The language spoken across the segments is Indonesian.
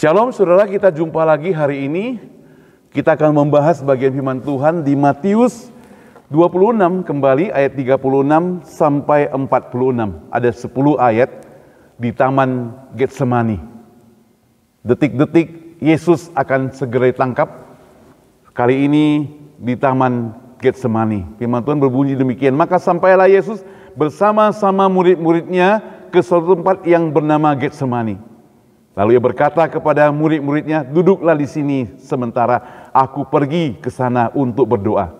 Shalom saudara, kita jumpa lagi hari ini. Kita akan membahas bagian firman Tuhan di Matius 26 kembali ayat 36 sampai 46. Ada 10 ayat di Taman Getsemani. Detik-detik Yesus akan segera ditangkap. Kali ini di Taman Getsemani. Firman Tuhan berbunyi demikian. Maka sampailah Yesus bersama-sama murid-muridnya ke suatu tempat yang bernama Getsemani Lalu ia berkata kepada murid-muridnya, "Duduklah di sini sementara aku pergi ke sana untuk berdoa."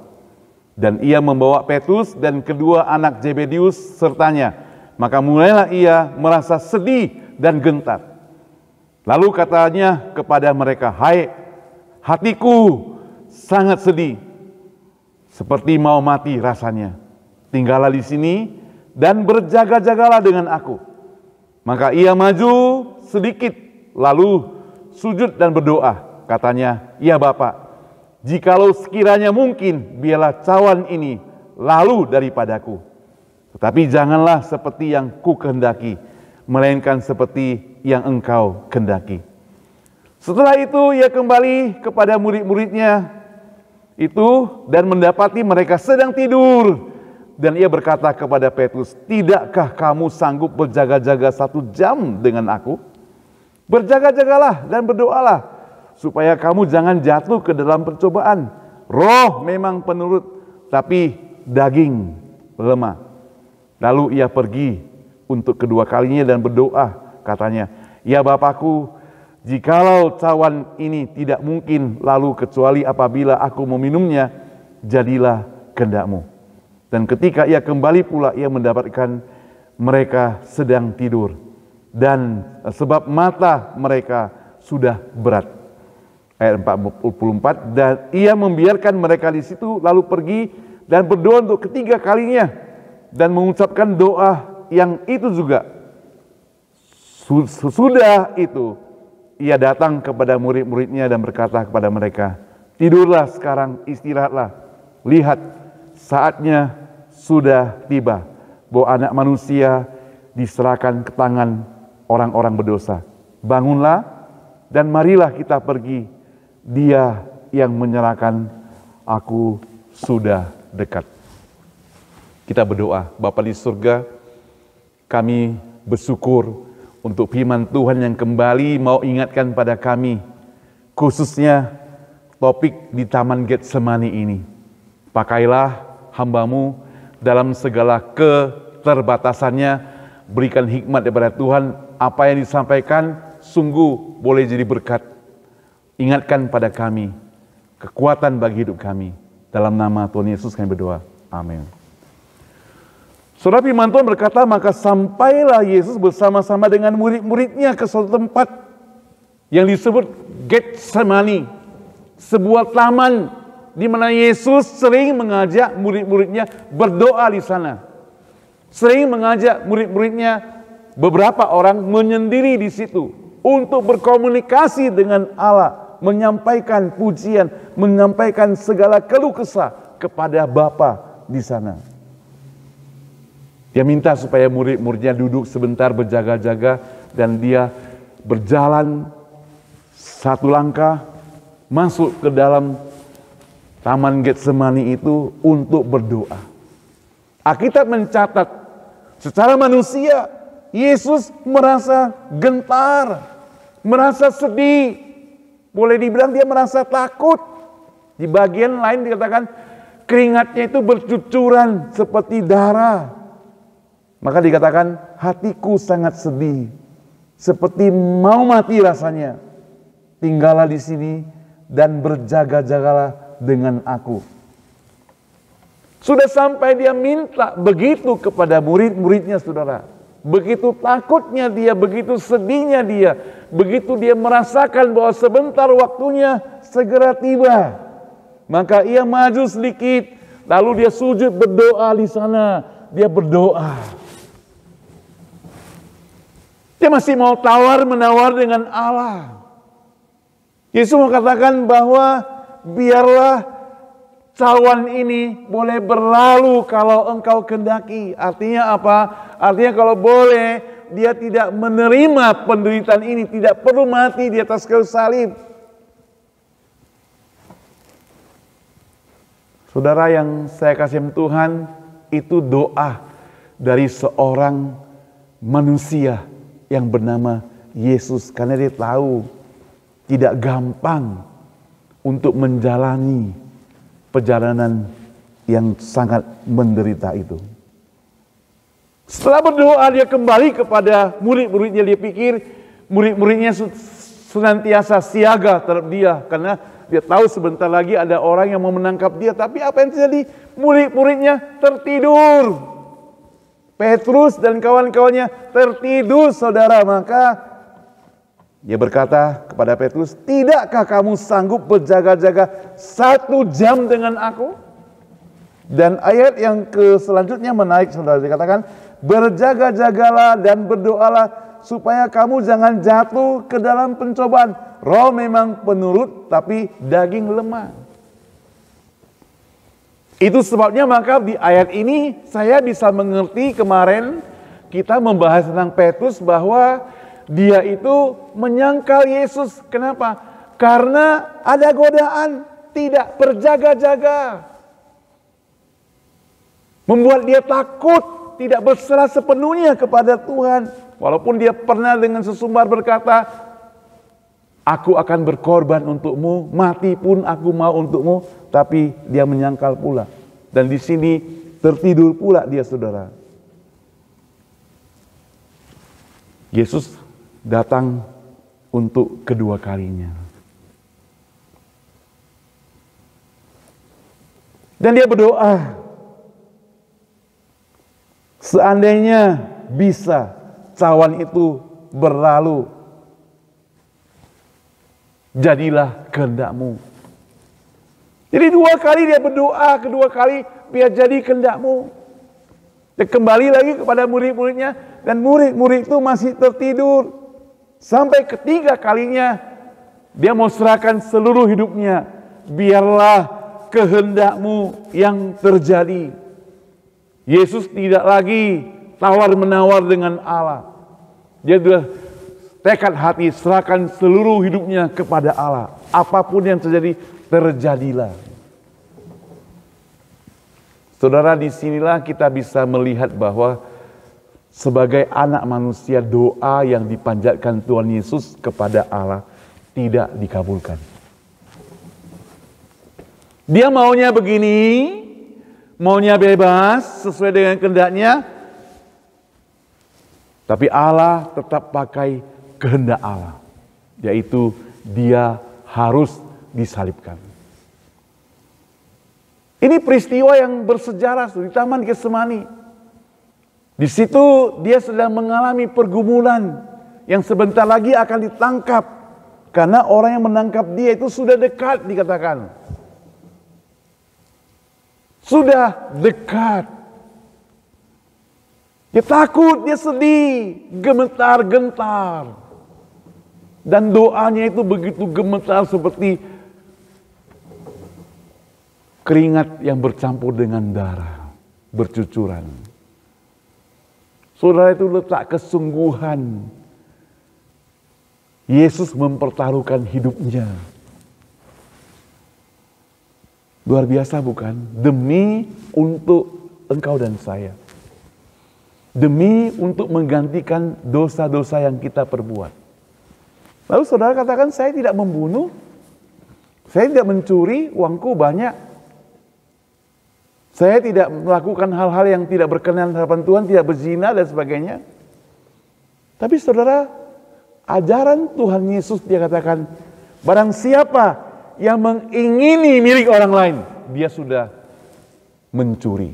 Dan ia membawa Petrus dan kedua anak Zebedius sertanya. Maka mulailah ia merasa sedih dan gentar. Lalu katanya kepada mereka, "Hai, hatiku sangat sedih, seperti mau mati rasanya. Tinggallah di sini dan berjaga-jagalah dengan aku." Maka ia maju sedikit lalu sujud dan berdoa. Katanya, ya Bapak, jikalau sekiranya mungkin, biarlah cawan ini lalu daripadaku. Tetapi janganlah seperti yang ku kehendaki, melainkan seperti yang engkau kehendaki. Setelah itu ia kembali kepada murid-muridnya itu dan mendapati mereka sedang tidur. Dan ia berkata kepada Petrus, Tidakkah kamu sanggup berjaga-jaga satu jam dengan aku?' Berjaga-jagalah dan berdoalah supaya kamu jangan jatuh ke dalam percobaan. Roh memang penurut, tapi daging lemah. Lalu ia pergi untuk kedua kalinya dan berdoa, katanya, "Ya Bapakku, jikalau cawan ini tidak mungkin lalu kecuali apabila aku meminumnya, jadilah kendakmu. Dan ketika ia kembali pula ia mendapatkan mereka sedang tidur dan sebab mata mereka sudah berat. Ayat 44, dan ia membiarkan mereka di situ lalu pergi dan berdoa untuk ketiga kalinya dan mengucapkan doa yang itu juga. Sesudah itu, ia datang kepada murid-muridnya dan berkata kepada mereka, Tidurlah sekarang, istirahatlah. Lihat, saatnya sudah tiba bahwa anak manusia diserahkan ke tangan orang-orang berdosa. Bangunlah dan marilah kita pergi. Dia yang menyerahkan aku sudah dekat. Kita berdoa, Bapa di surga, kami bersyukur untuk firman Tuhan yang kembali mau ingatkan pada kami, khususnya topik di Taman Getsemani ini. Pakailah hambamu dalam segala keterbatasannya, berikan hikmat kepada Tuhan apa yang disampaikan sungguh boleh jadi berkat. Ingatkan pada kami kekuatan bagi hidup kami. Dalam nama Tuhan Yesus kami berdoa. Amin. Saudara firman Tuhan berkata, maka sampailah Yesus bersama-sama dengan murid-muridnya ke suatu tempat yang disebut Getsemani. Sebuah taman di mana Yesus sering mengajak murid-muridnya berdoa di sana. Sering mengajak murid-muridnya beberapa orang menyendiri di situ untuk berkomunikasi dengan Allah, menyampaikan pujian, menyampaikan segala keluh kesah kepada Bapa di sana. Dia minta supaya murid-muridnya duduk sebentar berjaga-jaga dan dia berjalan satu langkah masuk ke dalam Taman Getsemani itu untuk berdoa. Alkitab mencatat secara manusia Yesus merasa gentar, merasa sedih. Boleh dibilang dia merasa takut. Di bagian lain dikatakan keringatnya itu bercucuran seperti darah. Maka dikatakan hatiku sangat sedih, seperti mau mati rasanya. Tinggallah di sini dan berjaga-jagalah dengan aku. Sudah sampai dia minta begitu kepada murid-muridnya saudara. Begitu takutnya dia, begitu sedihnya dia, begitu dia merasakan bahwa sebentar waktunya segera tiba. Maka ia maju sedikit, lalu dia sujud berdoa di sana. Dia berdoa. Dia masih mau tawar-menawar dengan Allah. Yesus mengatakan bahwa biarlah cawan ini boleh berlalu kalau engkau kendaki. Artinya apa? Artinya kalau boleh dia tidak menerima penderitaan ini, tidak perlu mati di atas kayu salib. Saudara yang saya kasih Tuhan, itu doa dari seorang manusia yang bernama Yesus karena dia tahu tidak gampang untuk menjalani perjalanan yang sangat menderita itu. Setelah berdoa dia kembali kepada murid-muridnya dia pikir murid-muridnya senantiasa siaga terhadap dia karena dia tahu sebentar lagi ada orang yang mau menangkap dia tapi apa yang terjadi murid-muridnya tertidur Petrus dan kawan-kawannya tertidur saudara maka dia berkata kepada Petrus, "Tidakkah kamu sanggup berjaga-jaga satu jam dengan aku?" Dan ayat yang ke selanjutnya menarik saudara dikatakan, "Berjaga-jagalah dan berdoalah supaya kamu jangan jatuh ke dalam pencobaan. Roh memang penurut tapi daging lemah." Itu sebabnya maka di ayat ini saya bisa mengerti kemarin kita membahas tentang Petrus bahwa dia itu menyangkal Yesus. Kenapa? Karena ada godaan tidak berjaga-jaga. Membuat dia takut, tidak berserah sepenuhnya kepada Tuhan. Walaupun dia pernah dengan sesumbar berkata, Aku akan berkorban untukmu, mati pun aku mau untukmu. Tapi dia menyangkal pula. Dan di sini tertidur pula dia saudara. Yesus datang untuk kedua kalinya. Dan dia berdoa, seandainya bisa cawan itu berlalu, jadilah kehendakmu. Jadi dua kali dia berdoa, kedua kali biar jadi kehendakmu. Dia kembali lagi kepada murid-muridnya dan murid-murid itu masih tertidur. Sampai ketiga kalinya dia mau serahkan seluruh hidupnya. Biarlah kehendakmu yang terjadi. Yesus tidak lagi tawar-menawar dengan Allah. Dia sudah tekad hati serahkan seluruh hidupnya kepada Allah. Apapun yang terjadi, terjadilah. Saudara, disinilah kita bisa melihat bahwa sebagai anak manusia doa yang dipanjatkan Tuhan Yesus kepada Allah tidak dikabulkan. Dia maunya begini, maunya bebas sesuai dengan kehendaknya, tapi Allah tetap pakai kehendak Allah, yaitu dia harus disalibkan. Ini peristiwa yang bersejarah di Taman Getsemani. Di situ dia sedang mengalami pergumulan yang sebentar lagi akan ditangkap. Karena orang yang menangkap dia itu sudah dekat dikatakan. Sudah dekat. Dia takut, dia sedih, gemetar-gentar. Dan doanya itu begitu gemetar seperti keringat yang bercampur dengan darah, bercucuran. Saudara itu letak kesungguhan. Yesus mempertaruhkan hidupnya. Luar biasa bukan? Demi untuk engkau dan saya. Demi untuk menggantikan dosa-dosa yang kita perbuat. Lalu saudara katakan, saya tidak membunuh, saya tidak mencuri, uangku banyak, saya tidak melakukan hal-hal yang tidak berkenan terhadap Tuhan, tidak berzina dan sebagainya. Tapi saudara, ajaran Tuhan Yesus dia katakan, barang siapa yang mengingini milik orang lain, dia sudah mencuri.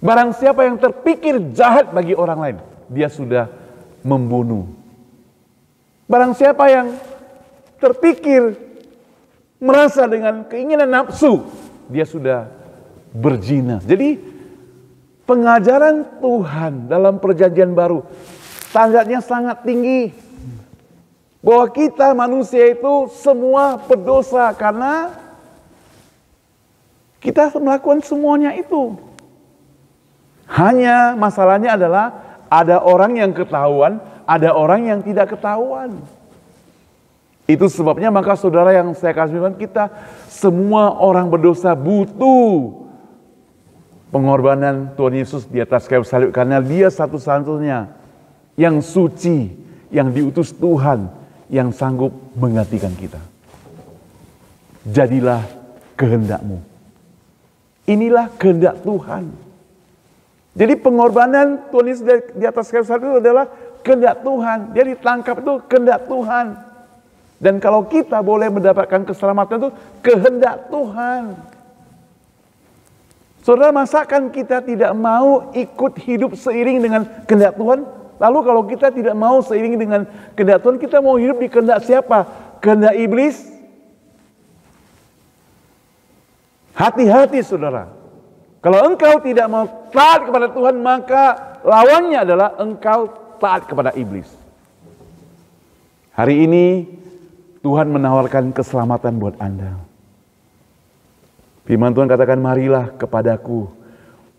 Barang siapa yang terpikir jahat bagi orang lain, dia sudah membunuh. Barang siapa yang terpikir merasa dengan keinginan nafsu, dia sudah berjina. Jadi pengajaran Tuhan dalam perjanjian baru tanggatnya sangat tinggi. Bahwa kita manusia itu semua berdosa karena kita melakukan semuanya itu. Hanya masalahnya adalah ada orang yang ketahuan, ada orang yang tidak ketahuan. Itu sebabnya maka saudara yang saya kasih kita semua orang berdosa butuh pengorbanan Tuhan Yesus di atas kayu salib karena dia satu-satunya yang suci, yang diutus Tuhan yang sanggup menggantikan kita. Jadilah kehendakmu. Inilah kehendak Tuhan. Jadi pengorbanan Tuhan Yesus di atas kayu salib itu adalah kehendak Tuhan. Dia ditangkap itu kehendak Tuhan. Dan kalau kita boleh mendapatkan keselamatan itu kehendak Tuhan. Saudara, masakan kita tidak mau ikut hidup seiring dengan kehendak Tuhan? Lalu kalau kita tidak mau seiring dengan kehendak Tuhan, kita mau hidup di kehendak siapa? Kehendak iblis? Hati-hati saudara. Kalau engkau tidak mau taat kepada Tuhan, maka lawannya adalah engkau taat kepada iblis. Hari ini Tuhan menawarkan keselamatan buat Anda. Firman Tuhan katakan, marilah kepadaku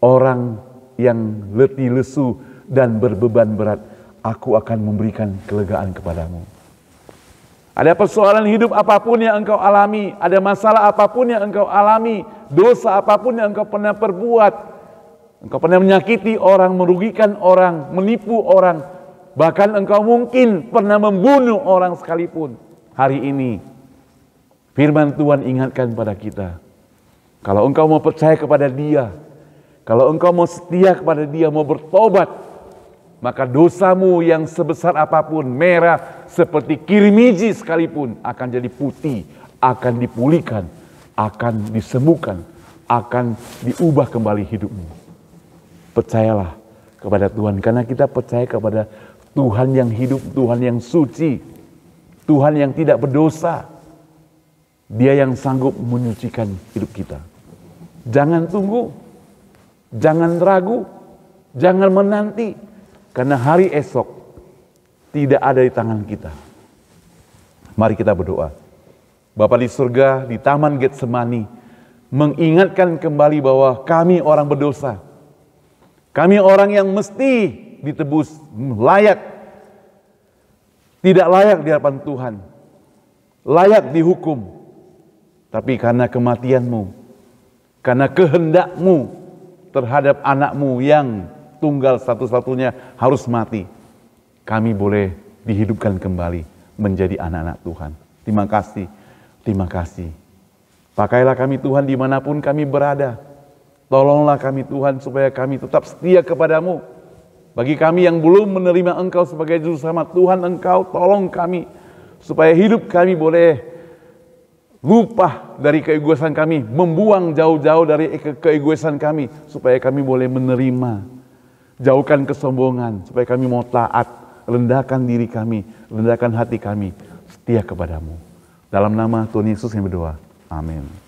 orang yang letih lesu dan berbeban berat. Aku akan memberikan kelegaan kepadamu. Ada persoalan hidup apapun yang engkau alami, ada masalah apapun yang engkau alami, dosa apapun yang engkau pernah perbuat, engkau pernah menyakiti orang, merugikan orang, menipu orang, bahkan engkau mungkin pernah membunuh orang sekalipun hari ini firman Tuhan ingatkan pada kita. Kalau engkau mau percaya kepada dia, kalau engkau mau setia kepada dia, mau bertobat, maka dosamu yang sebesar apapun, merah seperti kirmiji sekalipun, akan jadi putih, akan dipulihkan, akan disembuhkan, akan diubah kembali hidupmu. Percayalah kepada Tuhan, karena kita percaya kepada Tuhan yang hidup, Tuhan yang suci, Tuhan yang tidak berdosa. Dia yang sanggup menyucikan hidup kita. Jangan tunggu, jangan ragu, jangan menanti, karena hari esok tidak ada di tangan kita. Mari kita berdoa. Bapak di surga, di taman Getsemani, mengingatkan kembali bahwa kami orang berdosa. Kami orang yang mesti ditebus, layak tidak layak di hadapan Tuhan, layak dihukum. Tapi karena kematianmu, karena kehendakmu terhadap anakmu yang tunggal satu-satunya harus mati, kami boleh dihidupkan kembali menjadi anak-anak Tuhan. Terima kasih, terima kasih. Pakailah kami Tuhan dimanapun kami berada. Tolonglah kami Tuhan supaya kami tetap setia kepadamu bagi kami yang belum menerima Engkau sebagai Juru Selamat, Tuhan Engkau tolong kami supaya hidup kami boleh lupa dari keegoisan kami, membuang jauh-jauh dari ke keegoisan kami supaya kami boleh menerima. Jauhkan kesombongan supaya kami mau taat, rendahkan diri kami, rendahkan hati kami, setia kepadamu. Dalam nama Tuhan Yesus yang berdoa. Amin.